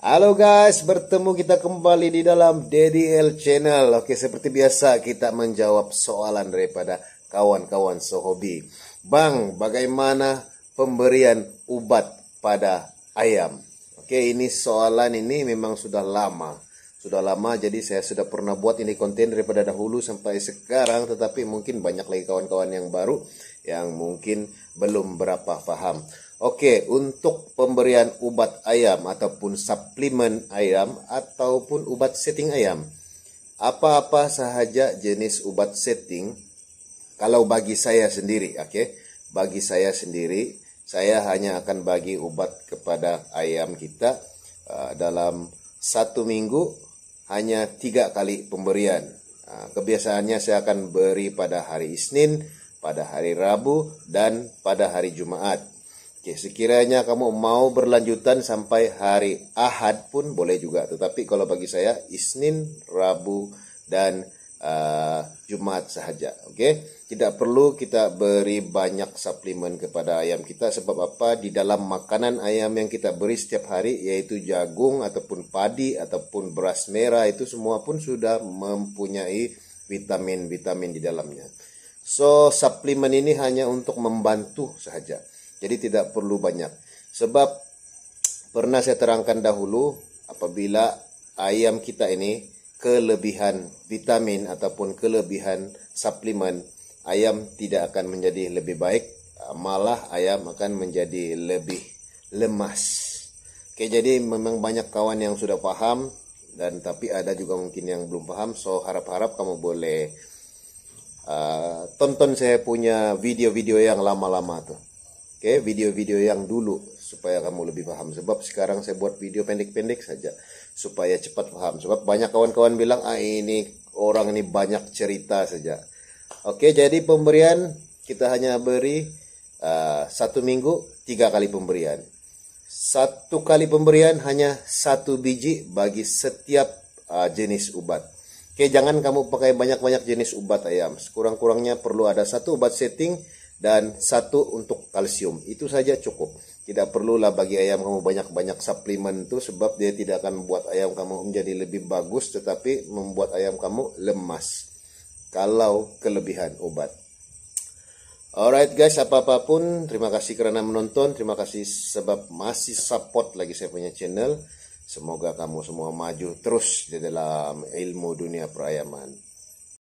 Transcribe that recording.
Halo guys, bertemu kita kembali di dalam DDL Channel. Oke, seperti biasa kita menjawab soalan daripada kawan-kawan sehobi. Bang, bagaimana pemberian ubat pada ayam? Oke, ini soalan ini memang sudah lama. Sudah lama, jadi saya sudah pernah buat ini konten daripada dahulu sampai sekarang. Tetapi mungkin banyak lagi kawan-kawan yang baru yang mungkin belum berapa paham. Oke, untuk pemberian obat ayam ataupun suplemen ayam ataupun obat setting ayam. Apa-apa sahaja jenis obat setting kalau bagi saya sendiri, oke. Okay? Bagi saya sendiri, saya hanya akan bagi obat kepada ayam kita uh, dalam satu minggu hanya tiga kali pemberian. Uh, kebiasaannya saya akan beri pada hari Isnin, pada hari Rabu, dan pada hari Jumat Oke, sekiranya kamu mau berlanjutan sampai hari Ahad pun boleh juga. Tetapi kalau bagi saya Isnin, Rabu dan uh, Jumat saja. Oke, tidak perlu kita beri banyak suplemen kepada ayam kita sebab apa? Di dalam makanan ayam yang kita beri setiap hari yaitu jagung ataupun padi ataupun beras merah itu semua pun sudah mempunyai vitamin-vitamin di dalamnya. So, suplemen ini hanya untuk membantu saja. Jadi tidak perlu banyak. Sebab pernah saya terangkan dahulu apabila ayam kita ini kelebihan vitamin ataupun kelebihan suplemen, ayam tidak akan menjadi lebih baik, malah ayam akan menjadi lebih lemas. Oke, jadi memang banyak kawan yang sudah paham dan tapi ada juga mungkin yang belum paham. So harap-harap kamu boleh uh, tonton saya punya video-video yang lama-lama tuh. Oke, video-video yang dulu supaya kamu lebih paham. Sebab sekarang saya buat video pendek-pendek saja supaya cepat paham. Sebab banyak kawan-kawan bilang, "Ah, ini orang ini banyak cerita saja." Oke, jadi pemberian kita hanya beri uh, satu minggu tiga kali pemberian. Satu kali pemberian hanya satu biji bagi setiap uh, jenis ubat. Oke, jangan kamu pakai banyak-banyak jenis ubat ayam. Kurang-kurangnya perlu ada satu ubat setting dan satu untuk kalsium. Itu saja cukup. Tidak perlulah bagi ayam kamu banyak-banyak suplemen itu sebab dia tidak akan membuat ayam kamu menjadi lebih bagus tetapi membuat ayam kamu lemas kalau kelebihan obat. Alright guys, apa-apapun, terima kasih karena menonton, terima kasih sebab masih support lagi saya punya channel. Semoga kamu semua maju terus di dalam ilmu dunia perayaman.